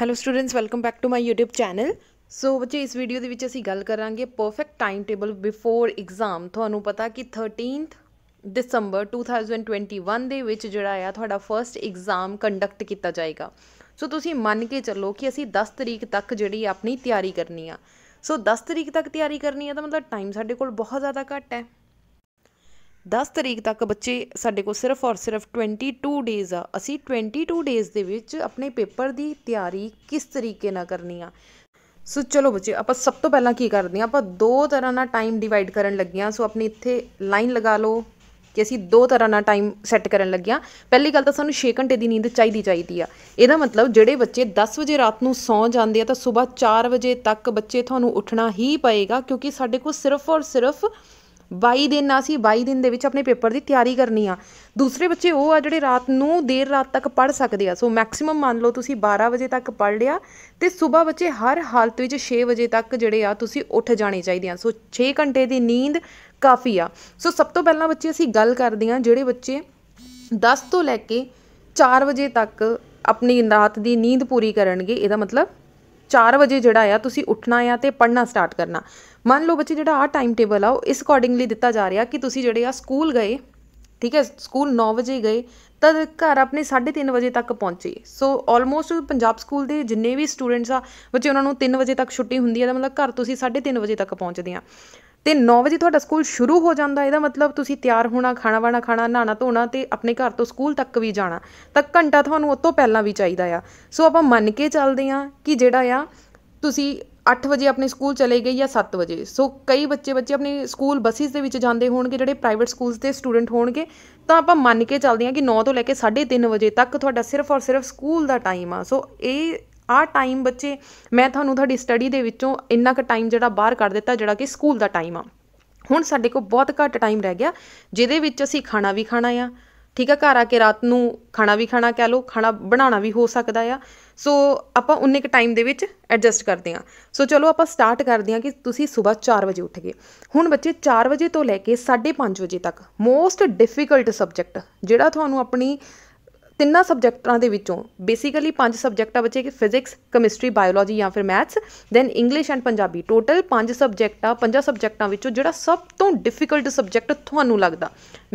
hello students welcome back to my YouTube channel so ਬੱਚੇ ਇਸ video ਦੇ ਵਿੱਚ ਅਸੀਂ ਗੱਲ ਕਰਾਂਗੇ perfect time table before exam ਤੁਹਾਨੂੰ ਪਤਾ ਕਿ 13th ਦਸੰਬਰ 2021 ਦੇ ਵਿੱਚ ਜਿਹੜਾ ਆ ਤੁਹਾਡਾ ਫਰਸਟ ਐਗਜ਼ਾਮ ਕੰਡਕਟ ਕੀਤਾ ਜਾਏਗਾ ਸੋ ਤੁਸੀਂ ਮੰਨ ਕੇ ਚੱਲੋ ਕਿ ਅਸੀਂ 10 ਤਰੀਕ ਤੱਕ ਜਿਹੜੀ ਆਪਣੀ ਤਿਆਰੀ ਕਰਨੀ ਆ ਸੋ 10 ਤਰੀਕ ਤੱਕ ਤਿਆਰੀ ਕਰਨੀ ਆ ਤਾਂ ਮਤਲਬ ਟਾਈਮ ਸਾਡੇ ਕੋਲ ਬਹੁਤ ਜ਼ਿਆਦਾ ਘੱਟ ਹੈ 10 ਤਰੀਕ ਤੱਕ ਬੱਚੇ ਸਾਡੇ ਕੋਲ ਸਿਰਫ ਔਰ ਸਿਰਫ 22 ਡੇਜ਼ ਆ ਅਸੀਂ 22 ਡੇਜ਼ ਦੇ ਵਿੱਚ ਆਪਣੇ ਪੇਪਰ ਦੀ ਤਿਆਰੀ ਕਿਸ ਤਰੀਕੇ ਨਾਲ ਕਰਨੀ ਆ ਸੋ ਚਲੋ ਬੱਚੇ ਆਪਾਂ ਸਭ ਤੋਂ ਪਹਿਲਾਂ ਕੀ ਕਰਦੇ ਆ ਆਪਾਂ ਦੋ ਤਰ੍ਹਾਂ ਨਾਲ ਟਾਈਮ ਡਿਵਾਈਡ ਕਰਨ ਲੱਗੀਆਂ ਸੋ ਆਪਣੀ ਇੱਥੇ ਲਾਈਨ ਲਗਾ ਲਓ ਕਿ ਅਸੀਂ ਦੋ ਤਰ੍ਹਾਂ ਨਾਲ ਟਾਈਮ ਸੈੱਟ ਕਰਨ ਲੱਗਿਆ ਪਹਿਲੀ ਗੱਲ ਤਾਂ ਸਾਨੂੰ 6 ਘੰਟੇ ਦੀ ਨੀਂਦ ਚਾਹੀਦੀ ਚਾਹੀਦੀ ਆ ਇਹਦਾ ਮਤਲਬ ਜਿਹੜੇ ਬੱਚੇ 10 ਵਜੇ ਰਾਤ ਨੂੰ ਸੌਂ ਜਾਂਦੇ ਆ ਤਾਂ ਸਵੇਰ 4 ਵਜੇ ਤੱਕ ਬੱਚੇ ਤੁਹਾਨੂੰ ਉੱਠਣਾ ਹੀ ਪਏਗਾ ਕਿਉਂਕਿ ਸਾਡੇ ਕੋਲ ਸਿਰਫ ਔਰ ਸਿਰਫ 22 ਦਿਨ ਅਸੀਂ 22 ਦਿਨ ਦੇ ਵਿੱਚ ਆਪਣੇ ਪੇਪਰ ਦੀ ਤਿਆਰੀ ਕਰਨੀ ਆ ਦੂਸਰੇ ਬੱਚੇ ਉਹ ਆ ਜਿਹੜੇ ਰਾਤ ਨੂੰ ਦੇਰ ਰਾਤ ਤੱਕ ਪੜ ਸਕਦੇ ਆ ਸੋ ਮੈਕਸਿਮਮ ਮੰਨ ਲਓ ਤੁਸੀਂ 12 ਵਜੇ ਤੱਕ ਪੜ ਲਿਆ ਤੇ ਸਵੇਰ ਬੱਚੇ ਹਰ ਹਾਲਤ ਵਿੱਚ 6 ਵਜੇ ਤੱਕ ਜਿਹੜੇ ਆ ਤੁਸੀਂ ਉੱਠ ਜਾਣੇ ਚਾਹੀਦੇ ਆ ਸੋ 6 ਘੰਟੇ ਦੀ ਨੀਂਦ ਕਾਫੀ ਆ ਸੋ ਸਭ ਤੋਂ ਪਹਿਲਾਂ ਬੱਚੇ ਅਸੀਂ ਗੱਲ ਕਰਦੇ ਆ ਜਿਹੜੇ ਬੱਚੇ 10 ਤੋਂ ਲੈ ਕੇ 4 ਵਜੇ ਤੱਕ ਆਪਣੀ ਰਾਤ ਦੀ ਨੀਂਦ ਪੂਰੀ ਕਰਨਗੇ ਇਹਦਾ ਮਤਲਬ 4 ਵਜੇ ਜਿਹੜਾ ਆ ਤੁਸੀਂ ਉੱਠਣਾ ਆ ਤੇ ਪੜਨਾ ਸਟਾਰਟ ਕਰਨਾ ਮੰਨ ਲਓ ਬੱਚੇ ਜਿਹੜਾ ਆ ਟਾਈਮ ਟੇਬਲ ਆ ਉਹ ਇਸ ਅਕੋਰਡਿੰਗਲੀ ਦਿੱਤਾ ਜਾ ਰਿਹਾ ਕਿ ਤੁਸੀਂ ਜਿਹੜੇ ਆ ਸਕੂਲ ਗਏ ਠੀਕ ਹੈ ਸਕੂਲ 9 ਵਜੇ ਗਏ ਤਦ ਘਰ ਆਪਣੇ 3:30 ਵਜੇ ਤੱਕ ਪਹੁੰਚੇ ਸੋ ਆਲਮੋਸਟ ਪੰਜਾਬ ਸਕੂਲ ਦੇ ਜਿੰਨੇ ਵੀ ਸਟੂਡੈਂਟਸ ਆ ਬੱਚੇ ਉਹਨਾਂ ਨੂੰ 3 ਵਜੇ ਤੱਕ ਛੁੱਟੀ ਹੁੰਦੀ ਹੈ ਦਾ ਮਤਲਬ ਘਰ ਤੁਸੀਂ 3:30 ਵਜੇ ਤੱਕ ਪਹੁੰਚਦੇ ਆ ਤੇ 9 ਵਜੇ ਤੁਹਾਡਾ ਸਕੂਲ ਸ਼ੁਰੂ ਹੋ ਜਾਂਦਾ ਇਹਦਾ ਮਤਲਬ ਤੁਸੀਂ ਤਿਆਰ ਹੋਣਾ ਖਾਣਾ ਵਾਣਾ ਖਾਣਾ ਨਹਾਣਾ ਧੋਣਾ ਤੇ ਆਪਣੇ ਘਰ ਤੋਂ ਸਕੂਲ ਤੱਕ ਵੀ ਜਾਣਾ ਤਾਂ ਘੰਟਾ ਤੁਹਾਨੂੰ ਉਸ ਤੋਂ ਪਹਿਲਾਂ ਵੀ ਚਾਹੀਦਾ ਆ ਸੋ ਆਪਾਂ ਮੰਨ ਕੇ ਚੱਲਦੇ ਆ ਕਿ ਜਿਹੜਾ ਆ ਤੁਸੀਂ 8 ਵਜੇ ਆਪਣੇ ਸਕੂਲ ਚਲੇ ਗਏ ਜਾਂ 7 ਵਜੇ ਸੋ ਕਈ ਬੱਚੇ ਬੱਚੇ ਆਪਣੇ ਸਕੂਲ ਬੱਸਿਸ ਦੇ ਵਿੱਚ ਜਾਂਦੇ ਹੋਣਗੇ ਜਿਹੜੇ ਪ੍ਰਾਈਵੇਟ ਸਕੂਲਸ ਦੇ ਸਟੂਡੈਂਟ ਹੋਣਗੇ ਤਾਂ ਆਪਾਂ ਮੰਨ ਕੇ ਚੱਲਦੇ ਹਾਂ ਕਿ 9 ਤੋਂ ਲੈ ਕੇ 3:30 ਵਜੇ ਤੱਕ ਤੁਹਾਡਾ ਸਿਰਫ ਔਰ ਸਿਰਫ ਸਕੂਲ ਦਾ ਟਾਈਮ ਆ ਸੋ ਇਹ ਆ ਟਾਈਮ ਬੱਚੇ ਮੈਂ ਤੁਹਾਨੂੰ ਤੁਹਾਡੀ ਸਟੱਡੀ ਦੇ ਵਿੱਚੋਂ ਇੰਨਾ ਕੁ ਟਾਈਮ ਜਿਹੜਾ ਬਾਹਰ ਕੱਢ ਦਿੱਤਾ ਜਿਹੜਾ ਕਿ ਸਕੂਲ ਦਾ ਟਾਈਮ ਆ ਹੁਣ ਸਾਡੇ ਕੋਲ ਬਹੁਤ ਘੱਟ ਟਾਈਮ ਰਹਿ ਗਿਆ ਜਿਹਦੇ ਵਿੱਚ ਅਸੀਂ ਖਾਣਾ ਵੀ ਖਾਣਾ ਆ ਠੀਕ ਆ ਘਰ ਆ ਕੇ ਰਾਤ ਨੂੰ ਖਾਣਾ ਵੀ ਖਾਣਾ ਕਹਿ ਲਓ ਖਾਣਾ ਬਣਾਉਣਾ ਵੀ ਹੋ ਸਕਦਾ ਆ ਸੋ ਆਪਾਂ ਉਨੇ ਕ ਟਾਈਮ ਦੇ ਵਿੱਚ ਐਡਜਸਟ ਕਰਦੇ ਆ ਸੋ ਚਲੋ ਆਪਾਂ ਸਟਾਰਟ ਕਰਦੇ ਆ ਕਿ ਤੁਸੀਂ ਸਵੇਰ 4 ਵਜੇ ਉੱਠ ਗਏ ਹੁਣ ਬੱਚੇ 4 ਵਜੇ ਤੋਂ ਲੈ ਕੇ 5:30 ਵਜੇ ਤੱਕ ਮੋਸਟ ਡਿਫਿਕਲਟ ਸਬਜੈਕਟ ਜਿਹੜਾ ਤੁਹਾਨੂੰ ਆਪਣੀ ਤਿੰਨਾਂ ਸਬਜੈਕਟਾਂ ਦੇ ਵਿੱਚੋਂ ਬੇਸਿਕਲੀ ਪੰਜ ਸਬਜੈਕਟਾਂ ਬਚੇ ਕਿ ਫਿਜ਼ਿਕਸ ਕੈਮਿਸਟਰੀ ਬਾਇਓਲੋਜੀ ਜਾਂ ਫਿਰ maths then English and Punjabi total ਪੰਜ ਸਬਜੈਕਟ ਆ ਪੰਜਾਂ ਸਬਜੈਕਟਾਂ ਵਿੱਚੋਂ ਜਿਹੜਾ ਸਭ ਤੋਂ ਡਿਫਿਕਲਟ ਸਬਜੈਕਟ ਤੁਹਾਨੂੰ ਲੱਗਦਾ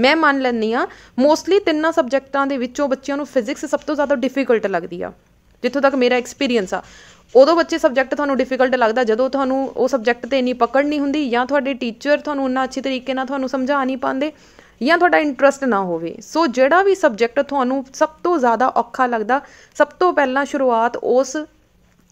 ਮੈਂ ਮੰਨ ਲੈਂਦੀ ਆ ਮੋਸਟਲੀ ਤਿੰਨਾਂ ਸਬਜੈਕਟਾਂ ਦੇ ਵਿੱਚੋਂ ਬੱਚਿਆਂ ਨੂੰ ਫਿਜ਼ਿਕਸ ਸਭ ਤੋਂ ਜ਼ਿਆਦਾ ਡਿਫਿਕਲਟ ਲੱਗਦੀ ਆ ਜਿੱਥੋਂ ਤੱਕ ਮੇਰਾ ਐਕਸਪੀਰੀਅੰਸ ਆ ਉਦੋਂ ਬੱਚੇ ਸਬਜੈਕਟ ਤੁਹਾਨੂੰ ਡਿਫਿਕਲਟ ਲੱਗਦਾ ਜਦੋਂ ਤੁਹਾਨੂੰ ਉਹ ਸਬਜੈਕਟ ਤੇ ਇੰਨੀ ਪਕੜ ਨਹੀਂ ਹੁੰਦੀ ਜਾਂ ਤੁਹਾਡੇ ਟੀਚਰ ਤੁਹਾਨੂੰ ਉਹਨਾਂ ਅੱਛੇ ਤਰੀਕੇ ਨਾਲ ਤੁਹਾਨੂੰ ਸਮਝਾ ਨਹੀਂ ਪਾਉਂਦੇ ਜਾਂ ਤੁਹਾਡਾ ਇੰਟਰਸਟ ਨਾ ਹੋਵੇ ਸੋ ਜਿਹੜਾ ਵੀ ਸਬਜੈਕਟ ਤੁਹਾਨੂੰ ਸਭ ਤੋਂ ਜ਼ਿਆਦਾ ਔਖਾ ਲੱਗਦਾ ਸਭ ਤੋਂ ਪਹਿਲਾਂ ਸ਼ੁਰੂਆਤ ਉਸ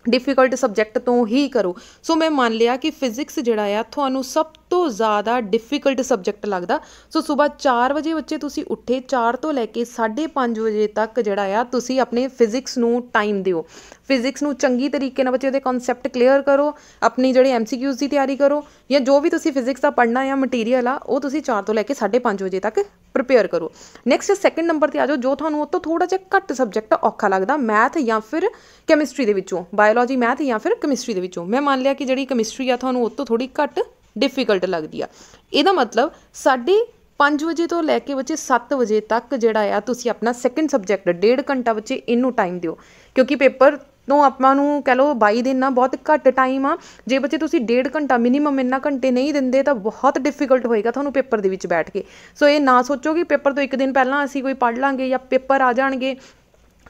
ਡਿਫਿਕਲਟ ਸਬਜੈਕਟ ਤੋਂ ਹੀ ਕਰੋ ਸੋ ਮੈਂ ਮੰਨ ਲਿਆ ਕਿ ਫਿਜ਼ਿਕਸ ਜਿਹੜਾ ਆ ਤੁਹਾਨੂੰ ਸਭ ਤੋਂ ਜ਼ਿਆਦਾ ਡਿਫਿਕਲਟ ਸਬਜੈਕਟ ਲੱਗਦਾ ਸੋ ਸਵੇਰ 4 ਵਜੇ ਬੱਚੇ ਤੁਸੀਂ ਉੱਠੇ 4 ਤੋਂ ਲੈ ਕੇ 5:30 ਵਜੇ ਤੱਕ ਜਿਹੜਾ ਆ ਤੁਸੀਂ ਆਪਣੇ ਫਿਜ਼ਿਕਸ ਨੂੰ ਟਾਈਮ ਦਿਓ ਫਿਜ਼ਿਕਸ ਨੂੰ ਚੰਗੀ ਤਰੀਕੇ ਨਾਲ ਬੱਚੇ ਉਹਦੇ ਕਨਸੈਪਟ ਕਲੀਅਰ ਕਰੋ ਆਪਣੀ ਜਿਹੜੇ ਐਮਸੀਕਿਊਜ਼ ਦੀ ਤਿਆਰੀ ਕਰੋ ਜਾਂ ਜੋ ਵੀ ਤੁਸੀਂ ਫਿਜ਼ਿਕਸ ਦਾ ਪੜ੍ਹਨਾ ਆ ਮਟੀਰੀਅਲ ਆ ਉਹ ਤੁਸੀਂ 4 ਤੋਂ ਲੈ ਕੇ 5:30 ਵਜੇ ਤੱਕ ਪ੍ਰਿਪੇਅਰ ਕਰੋ ਨੈਕਸਟ ਸੈਕੰਡ ਨੰਬਰ ਤੇ ਆ ਜਾਓ ਜੋ ਤੁਹਾਨੂੰ ਉਹ ਤੋਂ ਥੋੜਾ ਜਿਹਾ ਘੱਟ ਸਬਜੈਕਟ ਔਖਾ ਲੱਗਦਾ ਮੈਥ ਜਾਂ ਫਿਰ ਕੈਮਿਸਟਰੀ ਦੇ ਵਿੱਚੋਂ ਬਾਇਓਲੋਜੀ ਮੈਥ ਜਾਂ ਫਿਰ ਕੈਮਿਸਟਰੀ ਦੇ ਵਿੱਚੋਂ ਮੈਂ ਮੰਨ ਲਿਆ ਕਿ ਜਿਹੜੀ ਕੈਮਿਸਟਰੀ ਆ ਤੁਹਾਨੂੰ ਉਹ ਤੋਂ ਥੋੜੀ ਘੱਟ ਡਿਫਿਕਲਟ ਲੱਗਦੀ ਆ ਇਹਦਾ ਮਤਲਬ ਸਾਡੇ 5 ਵਜੇ ਤੋਂ ਲੈ ਕੇ ਬੱਚੇ 7 ਵਜੇ ਤੱਕ ਜਿਹੜਾ ਆ ਤੁਸੀਂ ਆਪਣਾ ਸੈਕੰਡ ਸਬਜੈਕਟ ਡੇਢ ਘੰਟਾ ਬੱਚੇ ਇਹਨੂੰ ਟਾਈਮ ਦਿਓ ਕਿਉਂਕਿ ਪੇਪਰ ਤੋਂ ਆਪਾਂ ਨੂੰ ਕਹਿ ਲਓ 22 ਦਿਨ ਨਾ ਬਹੁਤ ਘੱਟ ਟਾਈਮ ਆ ਜੇ ਬੱਚੇ ਤੁਸੀਂ ਡੇਢ ਘੰਟਾ ਮਿਨੀਮਮ ਇੰਨਾ ਘੰਟੇ ਨਹੀਂ ਦਿੰਦੇ ਤਾਂ ਬਹੁਤ ਡਿਫਿਕਲਟ ਹੋਏਗਾ ਤੁਹਾਨੂੰ ਪੇਪਰ ਦੇ ਵਿੱਚ ਬੈਠ ਕੇ ਸੋ ਇਹ ਨਾ ਸੋਚੋ ਕਿ ਪੇਪਰ ਤੋਂ ਇੱਕ ਦਿਨ ਪਹਿਲਾਂ ਅਸੀਂ ਕੋਈ ਪੜ੍ਹ ਲਾਂਗੇ ਜਾਂ ਪੇਪਰ ਆ ਜਾਣਗੇ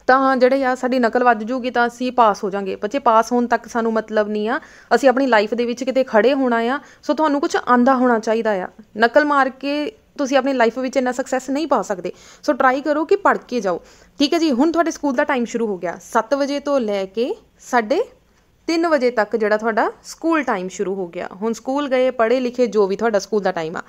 ਤਾਂ ਜਿਹੜੇ ਆ ਸਾਡੀ ਨਕਲ ਵੱਜ ਜੂਗੀ ਤਾਂ ਅਸੀਂ ਪਾਸ ਹੋ ਜਾਾਂਗੇ ਬੱਚੇ ਪਾਸ ਹੋਣ ਤੱਕ ਸਾਨੂੰ ਮਤਲਬ ਨਹੀਂ ਆ ਅਸੀਂ ਆਪਣੀ ਲਾਈਫ ਦੇ ਵਿੱਚ ਕਿਤੇ ਖੜੇ ਹੋਣਾ ਆ ਸੋ ਤੁਹਾਨੂੰ ਕੁਝ ਆਂਦਾ ਹੋਣਾ ਚਾਹੀਦਾ ਆ ਨਕਲ ਮਾਰ ਕੇ ਤੁਸੀਂ ਆਪਣੀ ਲਾਈਫ ਵਿੱਚ ਇੰਨਾ ਸਕਸੈਸ ਨਹੀਂ ਪਾ ਸਕਦੇ ਸੋ ਟਰਾਈ ਕਰੋ ਕਿ ਪੜ੍ਹ ਕੇ ਜਾਓ ਠੀਕ ਹੈ ਜੀ ਹੁਣ ਤੁਹਾਡੇ ਸਕੂਲ ਦਾ ਟਾਈਮ ਸ਼ੁਰੂ ਹੋ ਗਿਆ 7 ਵਜੇ ਤੋਂ ਲੈ ਕੇ 3 ਵਜੇ ਤੱਕ ਜਿਹੜਾ ਤੁਹਾਡਾ ਸਕੂਲ ਟਾਈਮ ਸ਼ੁਰੂ ਹੋ ਗਿਆ ਹੁਣ ਸਕੂਲ ਗਏ ਪੜ੍ਹੇ ਲਿਖੇ ਜੋ ਵੀ ਤੁਹਾਡਾ ਸਕੂਲ ਦਾ ਟਾਈਮ ਆ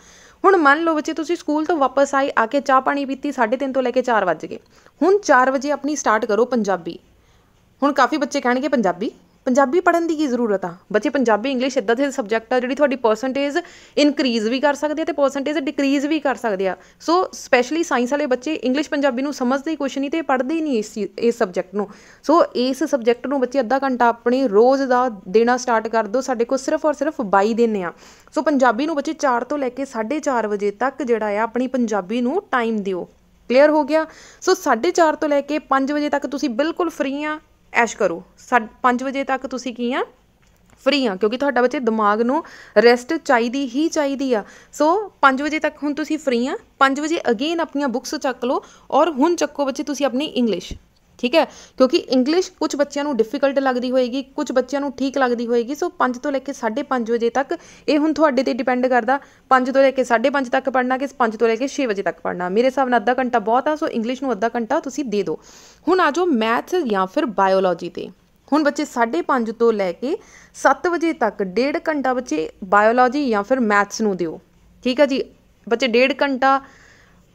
ਹੁਣ ਮੰਨ ਲਓ ਬੱਚੇ ਤੁਸੀਂ ਸਕੂਲ ਤੋਂ ਵਾਪਸ ਆਏ ਆ ਕੇ ਚਾਹ ਪਾਣੀ ਪੀਤੀ 3:30 ਤੋਂ ਲੈ ਕੇ 4 ਵਜੇ ਹੁਣ 4 ਵਜੇ ਆਪਣੀ ਸਟਾਰਟ ਕਰੋ ਪੰਜਾਬੀ ਹੁਣ ਕਾਫੀ ਬੱਚੇ ਕਹਿਣਗੇ ਪੰਜਾਬੀ ਪੰਜਾਬੀ ਪੜਨ ਦੀ ਕੀ ਜ਼ਰੂਰਤ ਆ ਬੱਚੇ ਪੰਜਾਬੀ ਇੰਗਲਿਸ਼ ਇਦਾਂ ਦੇ ਸਬਜੈਕਟ ਆ ਜਿਹੜੀ ਤੁਹਾਡੀ ਪਰਸੈਂਟੇਜ ਇਨਕਰੀਜ਼ ਵੀ ਕਰ ਸਕਦੇ ਆ ਤੇ ਪਰਸੈਂਟੇਜ ਡਿਕਰੀਜ਼ ਵੀ ਕਰ ਸਕਦੇ ਆ ਸੋ ਸਪੈਸ਼ਲੀ ਸਾਇੰਸ ਵਾਲੇ ਬੱਚੇ ਇੰਗਲਿਸ਼ ਪੰਜਾਬੀ ਨੂੰ ਸਮਝਦੇ ਹੀ ਕੁਛ ਨਹੀਂ ਤੇ ਪੜਦੇ ਹੀ ਨਹੀਂ ਇਸ ਇਸ ਸਬਜੈਕਟ ਨੂੰ ਸੋ ਇਸ ਸਬਜੈਕਟ ਨੂੰ ਬੱਚੇ ਅੱਧਾ ਘੰਟਾ ਆਪਣੇ ਰੋਜ਼ ਦਾ ਦੇਣਾ ਸਟਾਰਟ ਕਰ ਦਿਓ ਸਾਡੇ ਕੋਲ ਸਿਰਫ ਔਰ ਸਿਰਫ 22 ਦਿਨ ਆ ਸੋ ਪੰਜਾਬੀ ਨੂੰ ਬੱਚੇ 4 ਤੋਂ ਲੈ ਕੇ 4:30 ਵਜੇ ਤੱਕ ਜਿਹੜਾ ਆ ਆਪਣੀ ਪੰਜਾਬੀ ਨੂੰ ਟਾਈਮ ਦਿਓ ਕਲੀਅਰ ਹੋ ਗਿਆ ਸੋ 4:30 ਤੋਂ ਲੈ ਕੇ 5 ਵਜੇ ਤੱਕ ਤੁਸੀਂ ਬਿਲਕੁਲ ਫ੍ਰੀ ਆ ਐਸ਼ ਕਰੋ 5 ਵਜੇ ਤੱਕ ਤੁਸੀਂ ਕੀ ਆ ਫਰੀ ਆ ਕਿਉਂਕਿ ਤੁਹਾਡਾ ਬੱਚੇ ਦਿਮਾਗ ਨੂੰ ਰੈਸਟ ਚਾਹੀਦੀ ਹੀ ਚਾਹੀਦੀ ਆ ਸੋ 5 ਵਜੇ ਤੱਕ ਹੁਣ ਤੁਸੀਂ ਫਰੀ ਆ 5 ਵਜੇ ਅਗੇਨ ਆਪਣੀਆਂ ਬੁੱਕਸ ਚੱਕ ਲਓ ਔਰ ਹੁਣ ਚੱਕੋ ਬੱਚੇ ਤੁਸੀਂ ਆਪਣੀ ਇੰਗਲਿਸ਼ ਠੀਕ ਹੈ ਕਿਉਂਕਿ ਇੰਗਲਿਸ਼ ਕੁਝ ਬੱਚਿਆਂ ਨੂੰ ਡਿਫਿਕਲਟ ਲੱਗਦੀ ਹੋਏਗੀ ਕੁਝ ਬੱਚਿਆਂ ਨੂੰ ਠੀਕ ਲੱਗਦੀ ਹੋਏਗੀ ਸੋ 5 ਤੋਂ ਲੈ ਕੇ 5:30 ਵਜੇ ਤੱਕ ਇਹ ਹੁਣ ਤੁਹਾਡੇ ਤੇ ਡਿਪੈਂਡ ਕਰਦਾ 5 ਤੋਂ ਲੈ ਕੇ 5:30 ਤੱਕ ਪੜਨਾ ਕਿ 5 ਤੋਂ ਲੈ ਕੇ 6 ਵਜੇ ਤੱਕ ਪੜਨਾ ਮੇਰੇ ਹਿਸਾਬ ਨਾਲ ਅੱਧਾ ਘੰਟਾ ਬਹੁਤ ਆ ਸੋ ਇੰਗਲਿਸ਼ ਨੂੰ ਅੱਧਾ ਘੰਟਾ ਤੁਸੀਂ ਦੇ ਦਿਓ ਹੁਣ ਆ ਜਾਓ ਮੈਥ ਜਾਂ ਫਿਰ ਬਾਇਓਲੋਜੀ ਤੇ ਹੁਣ ਬੱਚੇ 5:30 ਤੋਂ ਲੈ ਕੇ 7 ਵਜੇ ਤੱਕ ਡੇਢ ਘੰਟਾ ਬੱਚੇ ਬਾਇਓਲੋਜੀ ਜਾਂ ਫਿਰ ਮੈਥਸ ਨੂੰ ਦਿਓ ਠੀਕ ਆ ਜੀ ਬੱਚੇ ਡੇਢ ਘੰਟਾ